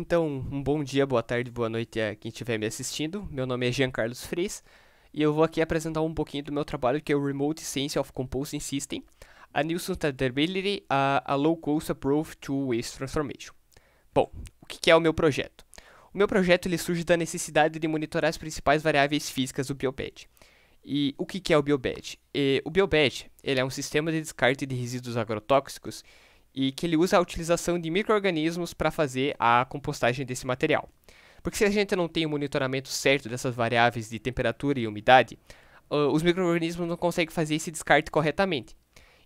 Então, um bom dia, boa tarde, boa noite a quem estiver me assistindo. Meu nome é Jean Carlos Freis e eu vou aqui apresentar um pouquinho do meu trabalho que é o Remote Science of Composing System, a New Sustainability, a, a Low Cost Approach to Waste Transformation. Bom, o que é o meu projeto? O meu projeto ele surge da necessidade de monitorar as principais variáveis físicas do bioped. E o que é o bioped? o bioped é um sistema de descarte de resíduos agrotóxicos e que ele usa a utilização de micro-organismos para fazer a compostagem desse material. Porque se a gente não tem o monitoramento certo dessas variáveis de temperatura e umidade, uh, os micro-organismos não conseguem fazer esse descarte corretamente.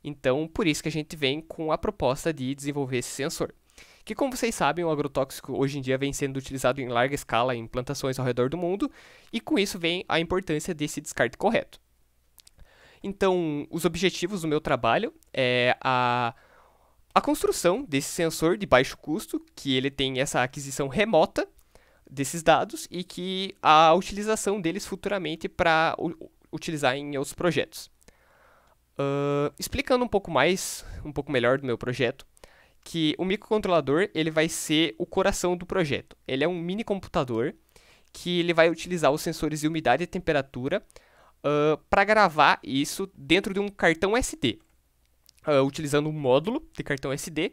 Então, por isso que a gente vem com a proposta de desenvolver esse sensor. Que, como vocês sabem, o agrotóxico hoje em dia vem sendo utilizado em larga escala em plantações ao redor do mundo, e com isso vem a importância desse descarte correto. Então, os objetivos do meu trabalho é a a construção desse sensor de baixo custo, que ele tem essa aquisição remota desses dados e que a utilização deles futuramente para utilizar em outros projetos. Uh, explicando um pouco mais, um pouco melhor do meu projeto, que o microcontrolador ele vai ser o coração do projeto. Ele é um mini computador que ele vai utilizar os sensores de umidade e temperatura uh, para gravar isso dentro de um cartão SD uh, utilizando um módulo de cartão SD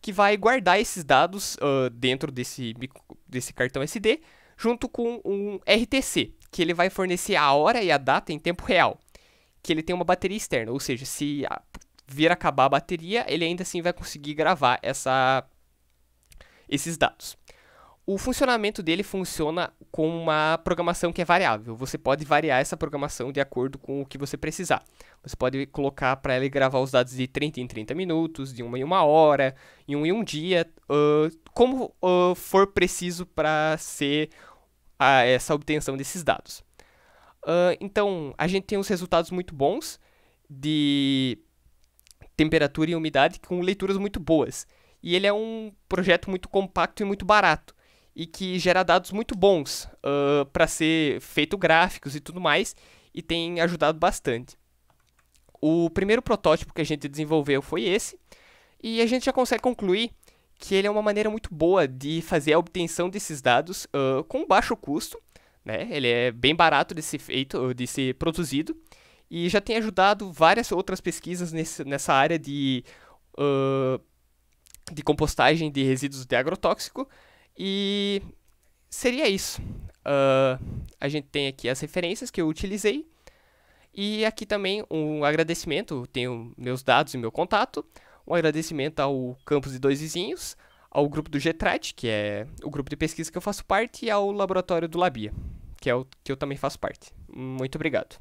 que vai guardar esses dados uh, dentro desse, desse cartão SD junto com um RTC, que ele vai fornecer a hora e a data em tempo real, que ele tem uma bateria externa, ou seja, se vir acabar a bateria, ele ainda assim vai conseguir gravar essa, esses dados. O funcionamento dele funciona com uma programação que é variável. Você pode variar essa programação de acordo com o que você precisar. Você pode colocar para ela gravar os dados de 30 em 30 minutos, de uma em uma hora, em um em um dia, uh, como uh, for preciso para ser a, essa obtenção desses dados. Uh, então, a gente tem uns resultados muito bons de temperatura e umidade com leituras muito boas. E ele é um projeto muito compacto e muito barato e que gera dados muito bons uh, ah, para ser feito gráficos e tudo mais, e tem ajudado bastante. O primeiro protótipo que a gente desenvolveu foi esse, e a gente já consegue concluir que ele é uma maneira muito boa de fazer a obtenção desses dados uh, com baixo custo, né? Ele é bem barato de ser feito, ah, de ser produzido, e já tem ajudado várias outras pesquisas nesse, nessa área de, uh, de compostagem de resíduos de agrotóxico, e seria isso. Uh, a gente tem aqui as referências que eu utilizei. E aqui também um agradecimento, tenho meus dados e meu contato. Um agradecimento ao Campus de Dois Vizinhos, ao grupo do GETRAT, que é o grupo de pesquisa que eu faço parte, e ao laboratório do Labia, que é o que eu também faço parte. Muito obrigado.